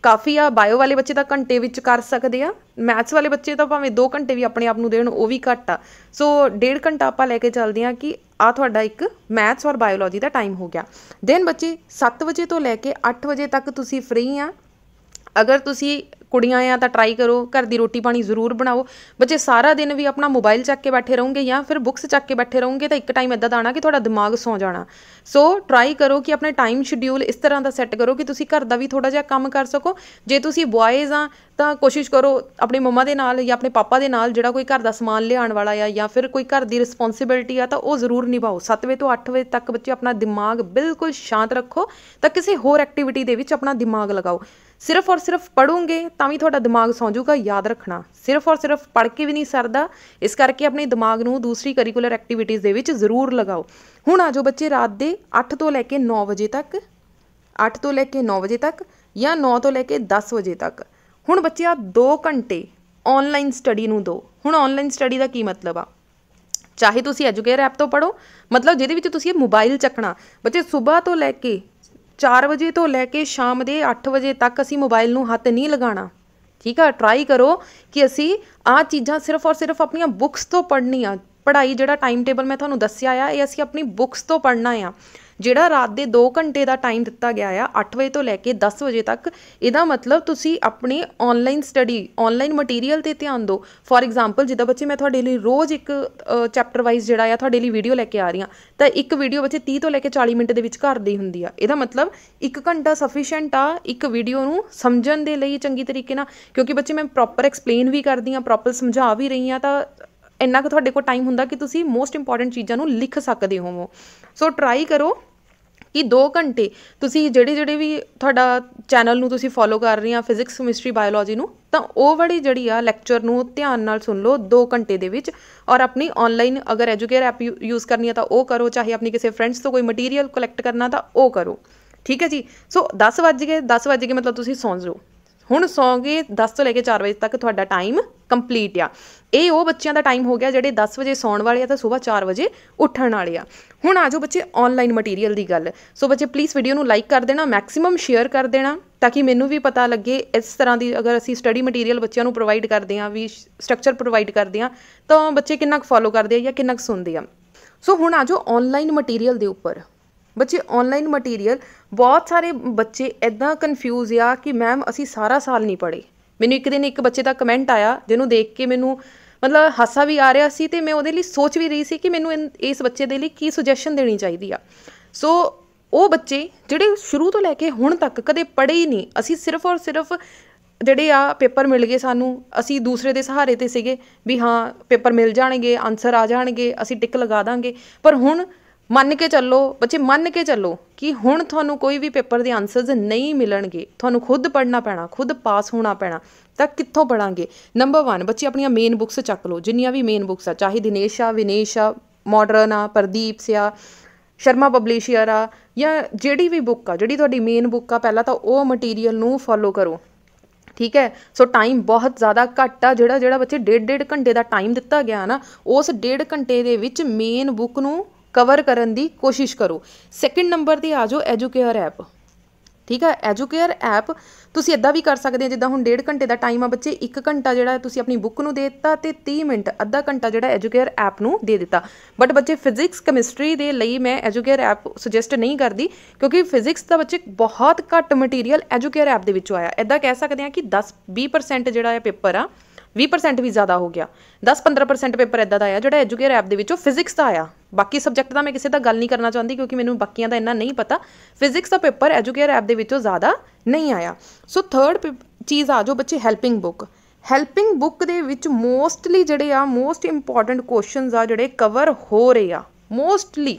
ਕਾਫੀ ਆ ਬਾਇਓ ਵਾਲੇ ਬੱਚੇ ਤਾਂ ਘੰਟੇ ਵਿੱਚ ਕਰ ਸਕਦੇ ਆ ਮੈਥਸ ਵਾਲੇ ਬੱਚੇ ਤਾਂ ਭਾਵੇਂ 2 ਘੰਟੇ ਵੀ ਆਪਣੇ ਆਪ ਨੂੰ ਦੇਣ ਉਹ ਵੀ ਘੱਟ ਆ ਸੋ ਡੇਢ ਘੰਟਾ ਆਪਾਂ ਲੈ ਕੇ ਚੱਲਦੇ ਆ ਕਿ ਆ ਤੁਹਾਡਾ ਇੱਕ ਮੈਥਸ ਔਰ ਬਾਇਓਲੋਜੀ ਦਾ ਟਾਈਮ ਹੋ ਗਿਆ ਦੈਨ ਬੱਚੇ 7 ਵਜੇ ਤੋਂ ਲੈ ਕੇ 8 ਵਜੇ ਤੱਕ ਤੁਸੀਂ ਫ੍ਰੀ ਆ ਅਗਰ ਤੁਸੀਂ ਕੁੜੀਆਂ ਆ ਤਾਂ ਟਰਾਈ ਕਰੋ ਘਰ ਦੀ ਰੋਟੀ ਪਾਣੀ ਜ਼ਰੂਰ ਬਣਾਓ ਬੱਚੇ ਸਾਰਾ ਦਿਨ ਵੀ ਆਪਣਾ ਮੋਬਾਈਲ ਚੱਕ ਕੇ ਬੈਠੇ ਰਹੋਗੇ ਜਾਂ ਫਿਰ ਬੁੱਕਸ ਚੱਕ ਕੇ ਬੈਠੇ ਰਹੋਗੇ ਤਾਂ ਇੱਕ ਟਾਈਮ ਇਦਾਂ ਦਾ ਆਣਾ ਕਿ ਤੁਹਾਡਾ ਦਿਮਾਗ ਸੌ ਜਾਣਾ ਸੋ ਟਰਾਈ ਕਰੋ ਕਿ ਆਪਣੇ ਟਾਈਮ ਸ਼ਡਿਊਲ ਇਸ ਤਰ੍ਹਾਂ ਦਾ ਸੈੱਟ ਕਰੋ ਕਿ ਤੁਸੀਂ ਘਰ ਦਾ ਵੀ ਥੋੜਾ ਜਿਹਾ ਕੰਮ ਕਰ ਸਕੋ ਜੇ ਤੁਸੀਂ ਬੁਆਏਜ਼ ਆ ਤਾਂ ਕੋਸ਼ਿਸ਼ ਕਰੋ ਆਪਣੇ ਮੰਮਾ ਦੇ ਨਾਲ ਜਾਂ ਆਪਣੇ ਪਾਪਾ ਦੇ ਨਾਲ ਜਿਹੜਾ ਕੋਈ ਘਰ ਦਾ ਸਮਾਨ ਲਿਆਉਣ ਵਾਲਾ ਆ ਜਾਂ ਫਿਰ ਕੋਈ ਘਰ ਦੀ ਰਿਸਪੌਂਸਿਬਿਲਟੀ ਆ ਤਾਂ ਉਹ ਜ਼ਰੂਰ ਨਿਭਾਓ 7 ਵਜੇ ਤੋਂ 8 ਵਜੇ ਤੱਕ ਬੱਚੇ ਆਪਣਾ ਦਿਮਾਗ ਬਿਲਕੁਲ ਸ਼ਾਂਤ ਰੱਖੋ ਤਾਂ ਕਿਸੇ ਹੋਰ ਐਕਟੀਵਿਟੀ ਦੇ ਵਿੱਚ ਆਪਣਾ ਦਿਮਾਗ ਲਗਾਓ ਸਿਰਫ ਔਰ ਸਿਰਫ ਪੜੋਗੇ ਤਾਂ ਵੀ ਤੁਹਾਡਾ ਦਿਮਾਗ ਸੌਂ ਜਾਊਗਾ ਯਾਦ ਰੱਖਣਾ ਸਿਰਫ ਔਰ ਸਿਰਫ ਪੜ੍ਹ ਕੇ ਵੀ ਨਹੀਂ ਸਰਦਾ ਇਸ ਕਰਕੇ ਆਪਣੇ ਦਿਮਾਗ ਨੂੰ ਦੂਸਰੀ ਕਰਿਕੂਲਰ ਐਕਟੀਵਿਟੀਜ਼ ਦੇ ਵਿੱਚ ਜ਼ਰੂਰ ਲਗਾਓ ਹੁਣ ਆਜੋ ਬੱਚੇ ਰਾਤ ਦੇ 8 ਤੋਂ ਲੈ ਕੇ 9 ਵਜੇ ਤੱਕ 8 ਤੋਂ ਲੈ ਕੇ 9 ਵਜੇ ਤੱਕ ਜਾਂ 9 ਤੋਂ ਲੈ ਕੇ 10 ਵਜੇ ਤੱਕ ਹੁਣ ਬੱਚੇ ਆ 2 ਘੰਟੇ ਆਨਲਾਈਨ ਸਟੱਡੀ ਨੂੰ ਦੋ ਹੁਣ ਆਨਲਾਈਨ ਸਟੱਡੀ ਦਾ ਕੀ ਮਤਲਬ ਆ ਚਾਹੇ ਤੁਸੀਂ ਐਜੂਕੇਅਰ ਐਪ ਤੋਂ ਪੜੋ ਮਤਲਬ ਜਿਹਦੇ ਵਿੱਚ ਤੁਸੀਂ ਮੋਬਾਈਲ ਚੱਕਣਾ ਬੱਚੇ ਸਵੇਰ ਤੋਂ ਲੈ ਕੇ 4 ਵਜੇ ਤੋਂ ਲੈ ਕੇ ਸ਼ਾਮ ਦੇ 8 ਵਜੇ ਤੱਕ ਅਸੀਂ ਮੋਬਾਈਲ ਨੂੰ ਹੱਥ ਨਹੀਂ ਲਗਾਣਾ ਠੀਕ ਆ ਟਰਾਈ ਕਰੋ ਕਿ ਅਸੀਂ ਆ ਚੀਜ਼ਾਂ ਸਿਰਫ ਔਰ ਸਿਰਫ ਆਪਣੀਆਂ ਬੁੱਕਸ ਤੋਂ ਪੜ੍ਹਨੀਆਂ ਪੜ੍ਹਾਈ ਜਿਹੜਾ ਟਾਈਮ ਟੇਬਲ ਮੈਂ ਤੁਹਾਨੂੰ ਦੱਸਿਆ ਆ ਇਹ ਅਸੀਂ ਆਪਣੀ ਬੁੱਕਸ ਤੋਂ ਪੜ੍ਹਨਾ ਆ ਜਿਹੜਾ ਰਾਤ ਦੇ 2 ਘੰਟੇ ਦਾ ਟਾਈਮ ਦਿੱਤਾ ਗਿਆ ਆ 8 ਵਜੇ ਤੋਂ ਲੈ ਕੇ 10 ਵਜੇ ਤੱਕ ਇਹਦਾ ਮਤਲਬ ਤੁਸੀਂ ਆਪਣੀ ਆਨਲਾਈਨ ਸਟੱਡੀ ਆਨਲਾਈਨ ਮਟੀਰੀਅਲ ਤੇ ਧਿਆਨ ਦਿਓ ਫੋਰ ਐਗਜ਼ਾਮਪਲ ਜਿੱਦਾਂ ਬੱਚੇ ਮੈਂ ਤੁਹਾਡੇ ਲਈ ਰੋਜ਼ ਇੱਕ ਚੈਪਟਰ ਵਾਈਜ਼ ਜਿਹੜਾ ਆ ਤੁਹਾਡੇ ਲਈ ਵੀਡੀਓ ਲੈ ਕੇ ਆ ਰਹੀ ਹਾਂ ਤਾਂ ਇੱਕ ਵੀਡੀਓ ਬੱਚੇ 30 ਤੋਂ ਲੈ ਕੇ 40 ਮਿੰਟ ਦੇ ਵਿੱਚ ਘਰ ਦੀ ਹੁੰਦੀ ਆ ਇਹਦਾ ਮਤਲਬ 1 ਘੰਟਾ ਸਫੀਸ਼ੀਐਂਟ ਆ ਇੱਕ ਵੀਡੀਓ ਨੂੰ ਸਮਝਣ ਦੇ ਲਈ ਚੰਗੀ ਤਰੀਕੇ ਨਾਲ ਕਿਉਂਕਿ ਬੱਚੇ ਮੈਂ ਪ੍ਰੋਪਰ ਐਕਸਪਲੇਨ ਵੀ ਕਰਦੀ ਆ ਪ੍ਰੋਪਰ ਸਮਝਾ ਵੀ ਰਹੀ ਆ ਤਾਂ ਇੰਨਾ ਕੁ ਤੁਹਾਡੇ ਕੋਲ ਟਾਈਮ ਹੁੰਦਾ ਕਿ ਤੁਸੀਂ ਮੋਸਟ ਇੰਪੋਰਟੈਂਟ ਚੀਜ਼ਾਂ ਨੂੰ ਲਿਖ ਸਕਦੇ ਹੋਵੋ ਸੋ ਟਰਾਈ ਕਰੋ ਕਿ 2 ਘੰਟੇ ਤੁਸੀਂ ਜਿਹੜੇ ਜਿਹੜੇ ਵੀ ਤੁਹਾਡਾ ਚੈਨਲ ਨੂੰ ਤੁਸੀਂ ਫੋਲੋ ਕਰ ਰਹੇ ਆ ਫਿਜ਼ਿਕਸ ਕੈਮਿਸਟਰੀ ਬਾਇਓਲੋਜੀ ਨੂੰ ਤਾਂ ਉਹ ਵੜੀ ਜਿਹੜੀ ਆ ਲੈਕਚਰ ਨੂੰ ਧਿਆਨ ਨਾਲ ਸੁਣ ਲਓ 2 ਘੰਟੇ ਦੇ ਵਿੱਚ ਔਰ ਆਪਣੀ ਆਨਲਾਈਨ ਅਗਰ ਐਜੂਕੇਅਰ ਐਪ ਯੂਜ਼ ਕਰਨੀ ਹੈ ਤਾਂ ਉਹ ਕਰੋ ਚਾਹੇ ਆਪਣੀ ਕਿਸੇ ਫਰੈਂਡਸ ਤੋਂ ਕੋਈ ਮਟੀਰੀਅਲ ਕਲੈਕਟ ਕਰਨਾ ਤਾਂ ਉਹ ਕਰੋ ਠੀਕ ਹੈ ਜੀ ਸੋ 10 ਵਜੇ 10 ਵਜੇ ਮਤਲਬ ਤੁਸੀਂ ਸੌਂ ਜਾਓ ਹੁਣ ਸੌਂਗੇ 10 ਤੋਂ ਲੈ ਕੇ 4 ਵਜੇ ਤੱਕ ਤੁਹਾਡਾ ਟਾਈਮ ਕੰਪਲੀਟ ਆ ਇਹ ਉਹ ਬੱਚਿਆਂ ਦਾ ਟਾਈਮ ਹੋ ਗਿਆ ਜਿਹੜੇ 10 ਵਜੇ ਸੌਣ ਵਾਲੇ ਆ ਤਾਂ ਸਵੇਰ 4 ਵਜੇ ਉੱਠਣ ਵਾਲੇ ਆ ਹੁਣ ਆਜੋ ਬੱਚੇ ਆਨਲਾਈਨ ਮਟੀਰੀਅਲ ਦੀ ਗੱਲ ਸੋ ਬੱਚੇ ਪਲੀਜ਼ ਵੀਡੀਓ ਨੂੰ ਲਾਈਕ ਕਰ ਦੇਣਾ ਮੈਕਸਿਮਮ ਸ਼ੇਅਰ ਕਰ ਦੇਣਾ ਤਾਂ ਕਿ ਮੈਨੂੰ ਵੀ ਪਤਾ ਲੱਗੇ ਇਸ ਤਰ੍ਹਾਂ ਦੀ ਅਗਰ ਅਸੀਂ ਸਟੱਡੀ ਮਟੀਰੀਅਲ ਬੱਚਿਆਂ ਨੂੰ ਪ੍ਰੋਵਾਈਡ ਕਰਦੇ ਆ ਵੀ ਸਟਰਕਚਰ ਪ੍ਰੋਵਾਈਡ ਕਰਦੇ ਆ ਤਾਂ ਬੱਚੇ ਕਿੰਨਾ ਕੁ ਫੋਲੋ ਕਰਦੇ ਆ ਜਾਂ ਕਿੰਨਾ ਕੁ ਸੁਣਦੇ ਆ ਸੋ ਹੁਣ ਆਜੋ ਆਨਲਾਈਨ ਮਟੀਰੀਅਲ ਦੇ ਉੱਪਰ ਬੱਚੇ ਆਨਲਾਈਨ ਮਟੀਰੀਅਲ ਬਹੁਤ ਸਾਰੇ ਬੱਚੇ ਇਦਾਂ ਕਨਫਿਊਜ਼ ਆ ਕਿ ਮੈਮ ਅਸੀਂ ਸਾਰਾ ਸਾਲ ਨਹੀਂ ਪੜ੍ਹੇ ਮੈਨੂੰ ਇੱਕ ਦਿਨ ਇੱਕ ਬੱਚੇ ਦਾ ਕਮੈਂਟ ਆਇਆ ਜਿਹਨੂੰ ਦੇਖ ਕੇ ਮੈਨੂੰ ਮਤਲਬ ਹਾਸਾ ਵੀ ਆ ਰਿਹਾ ਸੀ ਤੇ ਮੈਂ ਉਹਦੇ ਲਈ ਸੋਚ ਵੀ ਰਹੀ ਸੀ ਕਿ ਮੈਨੂੰ ਇਸ ਬੱਚੇ ਦੇ ਲਈ ਕੀ ਸੁਜੈਸ਼ਨ ਦੇਣੀ ਚਾਹੀਦੀ ਆ ਸੋ ਉਹ ਬੱਚੇ ਜਿਹੜੇ ਸ਼ੁਰੂ ਤੋਂ ਲੈ ਕੇ ਹੁਣ ਤੱਕ ਕਦੇ ਪੜ੍ਹੇ ਹੀ ਨਹੀਂ ਅਸੀਂ ਸਿਰਫ ਔਰ ਸਿਰਫ ਜਿਹੜੇ ਆ ਪੇਪਰ ਮਿਲ ਗਏ ਸਾਨੂੰ ਅਸੀਂ ਦੂਸਰੇ ਦੇ ਸਹਾਰੇ ਤੇ ਸੀਗੇ ਵੀ ਹਾਂ ਪੇਪਰ ਮਿਲ ਜਾਣਗੇ ਆਨਸਰ ਆ ਜਾਣਗੇ ਅਸੀਂ ਟਿਕ ਲਗਾ ਦਾਂਗੇ ਪਰ ਹੁਣ ਮੰਨ ਕੇ ਚੱਲੋ ਬੱਚੇ ਮੰਨ ਕੇ ਚੱਲੋ ਕਿ ਹੁਣ ਤੁਹਾਨੂੰ ਕੋਈ ਵੀ ਪੇਪਰ ਦੇ ਆਨਸਰਸ ਨਹੀਂ ਮਿਲਣਗੇ ਤੁਹਾਨੂੰ ਖੁਦ ਪੜ੍ਹਨਾ ਪੈਣਾ ਖੁਦ ਪਾਸ ਹੋਣਾ ਪੈਣਾ ਤਾਂ ਕਿੱਥੋਂ ਪੜਾਂਗੇ ਨੰਬਰ 1 ਬੱਚੇ ਆਪਣੀਆਂ ਮੇਨ ਬੁੱਕਸ ਚੱਕ ਲਓ ਜਿੰਨੀਆਂ ਵੀ ਮੇਨ ਬੁੱਕਸ ਆ ਚਾਹੇ ਵਿਨੇਸ਼ ਆ ਮਾਡਰਨ ਆ ਪ੍ਰਦੀਪ ਸਿਆ ਸ਼ਰਮਾ ਪਬਲਿਸ਼ਰ ਆ ਜਾਂ ਜਿਹੜੀ ਵੀ ਬੁੱਕ ਆ ਜਿਹੜੀ ਤੁਹਾਡੀ ਮੇਨ ਬੁੱਕ ਆ ਪਹਿਲਾਂ ਤਾਂ ਉਹ ਮਟੀਰੀਅਲ ਨੂੰ ਫੋਲੋ ਕਰੋ ਠੀਕ ਹੈ ਸੋ ਟਾਈਮ ਬਹੁਤ ਜ਼ਿਆਦਾ ਘੱਟ ਆ ਜਿਹੜਾ ਜਿਹੜਾ ਬੱਚੇ ਡੇਢ ਡੇਢ ਘੰਟੇ ਦਾ ਟਾਈਮ ਦਿੱਤਾ ਗਿਆ ਨਾ ਉਸ ਡੇਢ ਘੰਟੇ ਦੇ ਵਿੱਚ ਮੇਨ ਬੁੱਕ ਨੂੰ ਕਵਰ ਕਰਨ ਦੀ ਕੋਸ਼ਿਸ਼ ਕਰੋ ਸੈਕਿੰਡ ਨੰਬਰ ਤੇ ਆ ਜਾਓ ਐਜੂਕੇਅਰ ਐਪ ਠੀਕ ਹੈ ਐਜੂਕੇਅਰ ਐਪ ਤੁਸੀਂ ਇਦਾਂ ਵੀ ਕਰ ਸਕਦੇ ਹੋ ਜਿੱਦਾਂ ਹੁਣ ਡੇਢ ਘੰਟੇ ਦਾ ਟਾਈਮ ਆ ਬੱਚੇ 1 ਘੰਟਾ ਜਿਹੜਾ ਤੁਸੀਂ ਆਪਣੀ ਬੁੱਕ ਨੂੰ ਦੇ ਦਿੱਤਾ ਤੇ 30 ਮਿੰਟ ਅੱਧਾ ਘੰਟਾ ਜਿਹੜਾ ਐਜੂਕੇਅਰ ਐਪ ਨੂੰ ਦੇ ਦਿੱਤਾ ਬਟ ਬੱਚੇ ਫਿਜ਼ਿਕਸ ਕੈਮਿਸਟਰੀ ਦੇ ਲਈ ਮੈਂ ਐਜੂਕੇਅਰ ਐਪ ਸੁਜੈਸਟ ਨਹੀਂ ਕਰਦੀ ਕਿਉਂਕਿ ਫਿਜ਼ਿਕਸ ਦਾ ਬੱਚੇ ਬਹੁਤ ਘੱਟ ਮਟੀਰੀਅਲ ਐਜੂਕੇਅਰ ਐਪ ਦੇ ਵਿੱਚੋਂ ਆਇਆ ਇਦਾਂ ਕਹਿ ਸਕਦੇ ਆ ਕਿ 10 20% ਜਿਹੜਾ ਇਹ ਪੇਪਰ ਆ 20% ਵੀ ਜ਼ਿਆਦਾ ਹੋ ਗਿਆ 10-15% ਪੇਪਰ ਇਦਾਂ ਦਾ ਆਇਆ ਜਿਹੜਾ ਐਜੂਕੇਅਰ ਐਪ ਦੇ ਵਿੱਚੋਂ ਫਿਜ਼ਿਕਸ ਦਾ ਆਇਆ ਬਾਕੀ ਸਬਜੈਕਟ ਦਾ ਮੈਂ ਕਿਸੇ ਦਾ ਗੱਲ ਨਹੀਂ ਕਰਨਾ ਚਾਹੁੰਦੀ ਕਿਉਂਕਿ ਮੈਨੂੰ ਬਾਕੀਆਂ ਦਾ ਇੰਨਾ ਨਹੀਂ ਪਤਾ ਫਿਜ਼ਿਕਸ ਦਾ ਪੇਪਰ ਐਜੂਕੇਅਰ ਐਪ ਦੇ ਵਿੱਚੋਂ ਜ਼ਿਆਦਾ ਨਹੀਂ ਆਇਆ ਸੋ ਥਰਡ ਚੀਜ਼ ਆ ਜੋ ਬੱਚੇ ਹੈਲਪਿੰਗ ਬੁੱਕ ਹੈਲਪਿੰਗ ਬੁੱਕ ਦੇ ਵਿੱਚ ਮੋਸਟਲੀ ਜਿਹੜੇ ਆ ਮੋਸਟ ਇੰਪੋਰਟੈਂਟ ਕੁਐਸਚਨਸ ਆ ਜਿਹੜੇ ਕਵਰ ਹੋ ਰਹੇ ਆ ਮੋਸਟਲੀ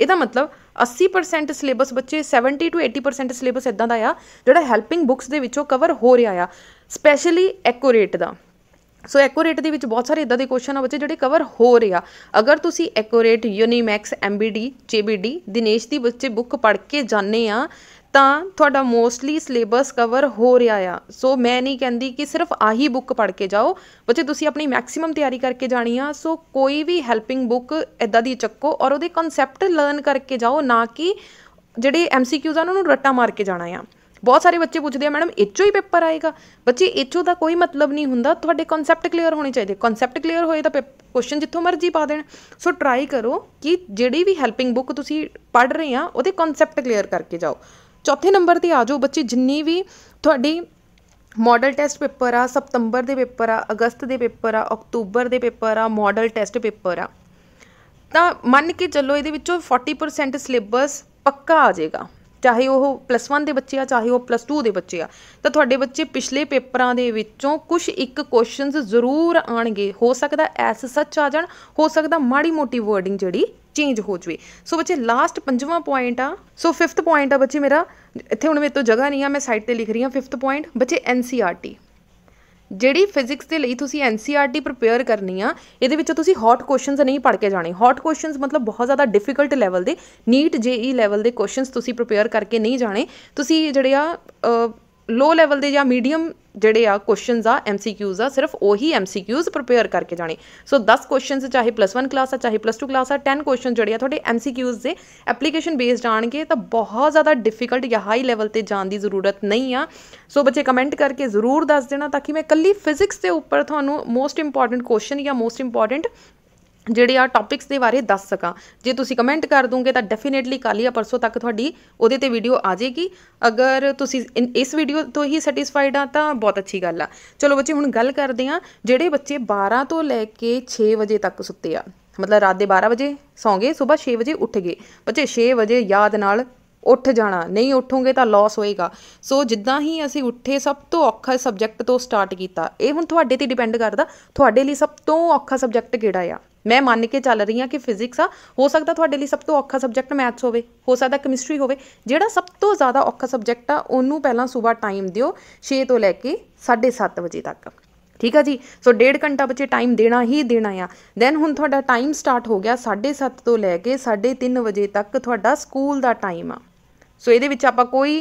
ਇਹਦਾ ਮਤਲਬ 80% ਸਿਲੇਬਸ ਬੱਚੇ 70 ਤੋਂ 80% ਸਿਲੇਬਸ ਇਦਾਂ ਦਾ ਆ ਜਿਹੜਾ ਹੈਲਪਿੰਗ ਬੁੱਕਸ ਦੇ ਵਿੱਚੋਂ ਕਵਰ ਹੋ ਰਿਹਾ ਆ ਸਪੈਸ਼ਲੀ ਐਕੂਰੇਟ ਦਾ ਸੋ ਐਕੋਰੇਟ ਦੇ ਵਿੱਚ ਬਹੁਤ ਸਾਰੇ ਇਦਾਂ ਦੇ ਕੁਐਸਚਨ ਆ ਬੱਚੇ ਜਿਹੜੇ ਕਵਰ ਹੋ ਰਹੇ ਆ ਅਗਰ ਤੁਸੀਂ Accurate Unimax MBD GBD Dinesh ਦੀ ਬੱਚੇ ਬੁੱਕ ਪੜ੍ਹ ਕੇ ਜਾਣੇ ਆ ਤਾਂ ਤੁਹਾਡਾ ਮੋਸਟਲੀ ਸਿਲੇਬਸ ਕਵਰ ਹੋ ਰਿਹਾ ਆ ਸੋ ਮੈਂ ਨਹੀਂ ਕਹਿੰਦੀ ਕਿ ਸਿਰਫ ਆਹੀ ਬੁੱਕ ਪੜ੍ਹ ਕੇ ਜਾਓ ਬੱਚੇ ਤੁਸੀਂ ਆਪਣੀ ਮੈਕਸਿਮਮ ਤਿਆਰੀ ਕਰਕੇ ਜਾਣੀ ਆ ਸੋ ਕੋਈ ਵੀ ਹੈਲਪਿੰਗ ਬੁੱਕ ਇਦਾਂ ਦੀ ਚੱਕੋ ਔਰ ਉਹਦੇ ਕਨਸੈਪਟ ਲਰਨ ਕਰਕੇ ਜਾਓ ਨਾ ਕਿ ਜਿਹੜੇ ਐਮਸੀਕਿਊਜ਼ ਆ ਉਹਨਾਂ ਨੂੰ ਰੱਟਾ ਮਾਰ ਕੇ ਜਾਣਾ ਆ ਬਹੁਤ ਸਾਰੇ ਬੱਚੇ ਪੁੱਛਦੇ ਆ ਮੈਡਮ ਐਚਓ ਹੀ ਪੇਪਰ ਆਏਗਾ ਬੱਚੇ ਐਚਓ ਦਾ ਕੋਈ ਮਤਲਬ ਨਹੀਂ ਹੁੰਦਾ ਤੁਹਾਡੇ ਕਨਸੈਪਟ ਕਲੀਅਰ ਹੋਣੇ ਚਾਹੀਦੇ ਕਨਸੈਪਟ ਕਲੀਅਰ ਹੋਏ ਤਾਂ ਕੁਐਸਚਨ ਜਿੱਥੋਂ ਮਰਜ਼ੀ ਪਾ ਦੇਣ ਸੋ ਟਰਾਈ ਕਰੋ ਕਿ ਜਿਹੜੀ ਵੀ ਹੈਲਪਿੰਗ ਬੁੱਕ ਤੁਸੀਂ ਪੜ੍ਹ ਰਹੇ ਆ ਉਹਦੇ ਕਨਸੈਪਟ ਕਲੀਅਰ ਕਰਕੇ ਜਾਓ ਚੌਥੇ ਨੰਬਰ ਤੇ ਆ ਜਾਓ ਬੱਚੇ ਜਿੰਨੀ ਵੀ ਤੁਹਾਡੀ ਮਾਡਲ ਟੈਸਟ ਪੇਪਰ ਆ ਸਤੰਬਰ ਦੇ ਪੇਪਰ ਆ ਅਗਸਤ ਦੇ ਪੇਪਰ ਆ ਅਕਤੂਬਰ ਦੇ ਪੇਪਰ ਆ ਮਾਡਲ ਟੈਸਟ ਪੇਪਰ ਆ ਤਾਂ ਮੰਨ ਕੇ ਚੱਲੋ ਇਹਦੇ ਵਿੱਚੋਂ 40% ਸਿਲੇਬਸ ਪੱਕਾ ਆ ਜਾਏਗਾ ਚਾਹੇ ਉਹ ਪਲੱਸ 1 ਦੇ ਬੱਚੇ ਆ ਚਾਹੇ ਉਹ ਪਲੱਸ 2 ਦੇ ਬੱਚੇ ਆ ਤਾਂ ਤੁਹਾਡੇ ਬੱਚੇ ਪਿਛਲੇ ਪੇਪਰਾਂ ਦੇ ਵਿੱਚੋਂ ਕੁਝ ਇੱਕ ਕੁਐਸਚਨਸ ਜ਼ਰੂਰ ਆਣਗੇ ਹੋ ਸਕਦਾ ਐਸ ਸੱਚ ਆ ਜਾਣ ਹੋ ਸਕਦਾ ਮਾੜੀ ਮੋਟੀ ਵਰਡਿੰਗ ਜਿਹੜੀ ਚੇਂਜ ਹੋ ਜਵੇ ਸੋ ਬੱਚੇ ਲਾਸਟ ਪੰਜਵਾਂ ਪੁਆਇੰਟ ਆ ਸੋ ਫਿਫਥ ਪੁਆਇੰਟ ਆ ਬੱਚੇ ਮੇਰਾ ਇੱਥੇ ਹੁਣ ਮੇਰੇ ਤੋਂ ਜਗ੍ਹਾ ਨਹੀਂ ਆ ਮੈਂ ਸਾਈਡ ਤੇ ਲਿਖ ਰਹੀ ਹਾਂ ਫਿਫਥ ਪੁਆਇੰਟ ਬੱਚੇ ਐਨਸੀਆਰਟੀ ਜਿਹੜੀ ਫਿਜ਼ਿਕਸ ਦੇ ਲਈ ਤੁਸੀਂ ਐਨਸੀਆਰਟੀ ਪ੍ਰਪੇਅਰ e ਕਰਨੀ ਆ ਇਹਦੇ ਵਿੱਚ ਤੁਸੀਂ ਹੌਟ ਕੁਐਸਚਨਸ ਨਹੀਂ ਪੜ ਕੇ ਜਾਣੇ ਹੌਟ ਕੁਐਸਚਨਸ ਮਤਲਬ ਬਹੁਤ ਜ਼ਿਆਦਾ ਡਿਫਿਕਲਟ ਲੈਵਲ ਦੇ ਨੀਟ ਜੇਈ ਲੈਵਲ ਦੇ ਕੁਐਸਚਨਸ ਤੁਸੀਂ ਪ੍ਰਪੇਅਰ ਕਰਕੇ ਨਹੀਂ ਜਾਣੇ ਤੁਸੀਂ ਜਿਹੜੇ ਆ ਲੋ ਲੈਵਲ ਦੇ ਜਾਂ ਮੀਡੀਅਮ ਜਿਹੜੇ ਆ ਕੁਐਸਚਨਸ ਆ ਐਮਸੀਕਿਊਜ਼ ਆ ਸਿਰਫ ਉਹੀ ਐਮਸੀਕਿਊਜ਼ ਪ੍ਰਪੇਅਰ ਕਰਕੇ ਜਾਣੇ ਸੋ 10 ਕੁਐਸਚਨਸ ਚਾਹੇ +1 ਕਲਾਸ ਆ ਚਾਹੇ +2 ਕਲਾਸ ਆ 10 ਕੁਐਸਚਨ ਜਿਹੜੇ ਆ ਤੁਹਾਡੇ ਐਮਸੀਕਿਊਜ਼ ਦੇ ਐਪਲੀਕੇਸ਼ਨ ਬੇਸਡ ਆਣਗੇ ਤਾਂ ਬਹੁਤ ਜ਼ਿਆਦਾ ਡਿਫਿਕਲਟ ਜਾਂ ਹਾਈ ਲੈਵਲ ਤੇ ਜਾਣ ਦੀ ਜ਼ਰੂਰਤ ਨਹੀਂ ਆ ਸੋ ਬੱਚੇ ਕਮੈਂਟ ਕਰਕੇ ਜ਼ਰੂਰ ਦੱਸ ਦੇਣਾ ਤਾਂ ਕਿ ਮੈਂ ਕੱਲੀ ਫਿਜ਼ਿਕਸ ਦੇ ਉੱਪਰ ਤੁਹਾਨੂੰ ਮੋਸਟ ਇੰਪੋਰਟੈਂਟ ਕੁਐਸਚਨ ਜਾਂ ਮੋਸਟ ਇੰਪੋਰਟੈਂਟ ਜਿਹੜੇ ਆ ਟੌਪਿਕਸ ਦੇ ਬਾਰੇ ਦੱਸ ਸਕਾਂ ਜੇ ਤੁਸੀਂ ਕਮੈਂਟ ਕਰ ਦੋਗੇ ਤਾਂ ਡੈਫੀਨੇਟਲੀ ਕੱਲ ਜਾਂ ਪਰਸੋਂ ਤੱਕ ਤੁਹਾਡੀ ਉਹਦੇ ਤੇ ਵੀਡੀਓ ਆ ਜਾਏਗੀ ਅਗਰ ਤੁਸੀਂ ਇਸ ਵੀਡੀਓ ਤੋਂ ਹੀ ਸੈਟੀਸਫਾਈਡ ਆ ਤਾਂ ਬਹੁਤ ਅੱਛੀ ਗੱਲ ਆ ਚਲੋ ਬੱਚੇ ਹੁਣ ਗੱਲ ਕਰਦੇ ਆ ਜਿਹੜੇ ਬੱਚੇ 12 ਤੋਂ ਲੈ ਕੇ 6 ਵਜੇ ਤੱਕ ਸੁੱਤੇ ਆ ਮਤਲਬ ਰਾਤ ਦੇ 12 ਵਜੇ ਸੌਂਗੇ ਸਵੇਰ 6 ਵਜੇ ਉੱਠ ਗਏ ਬੱਚੇ 6 ਵਜੇ ਯਾਦ ਨਾਲ ਉੱਠ ਜਾਣਾ ਨਹੀਂ ਉੱਠੋਗੇ ਤਾਂ ਲਾਸ ਹੋਏਗਾ ਸੋ ਜਿੱਦਾਂ ਹੀ ਅਸੀਂ ਉੱਠੇ ਸਭ ਤੋਂ ਔਖਾ ਸਬਜੈਕਟ ਤੋਂ ਸਟਾਰਟ ਕੀਤਾ ਇਹ ਹੁਣ ਤੁਹਾਡੇ ਤੇ ਡਿਪੈਂਡ ਕਰਦਾ ਤੁਹਾਡੇ ਲਈ ਸਭ ਤੋਂ ਔਖਾ ਸਬਜੈਕਟ ਕਿਹੜਾ ਆ ਮੈਂ ਮੰਨ ਕੇ ਚੱਲ ਰਹੀ ਹਾਂ ਕਿ ਫਿਜ਼ਿਕਸ ਆ ਹੋ ਸਕਦਾ ਤੁਹਾਡੇ ਲਈ ਸਭ ਤੋਂ ਔਖਾ ਸਬਜੈਕਟ ਮੈਥਸ ਹੋਵੇ ਹੋ ਸਕਦਾ ਕੈਮਿਸਟਰੀ ਹੋਵੇ ਜਿਹੜਾ ਸਭ ਤੋਂ ਜ਼ਿਆਦਾ ਔਖਾ ਸਬਜੈਕਟ ਆ ਉਹਨੂੰ ਪਹਿਲਾਂ ਸਵੇਰ ਟਾਈਮ ਦਿਓ 6 ਤੋਂ ਲੈ ਕੇ 7:30 ਵਜੇ ਤੱਕ ਠੀਕ ਆ ਜੀ ਸੋ ਡੇਢ ਘੰਟਾ ਬੱਚੇ ਟਾਈਮ ਦੇਣਾ ਹੀ ਦੇਣਾ ਆ ਦੈਨ ਹੁਣ ਤੁਹਾਡਾ ਟਾਈਮ ਸਟਾਰਟ ਹੋ ਗਿਆ 7:30 ਤੋਂ ਲੈ ਕੇ 3:30 ਵਜੇ ਤੱਕ ਤੁਹਾਡਾ ਸਕੂਲ ਦਾ ਟਾਈਮ ਆ ਸੋ ਇਹਦੇ ਵਿੱਚ ਆਪਾਂ ਕੋਈ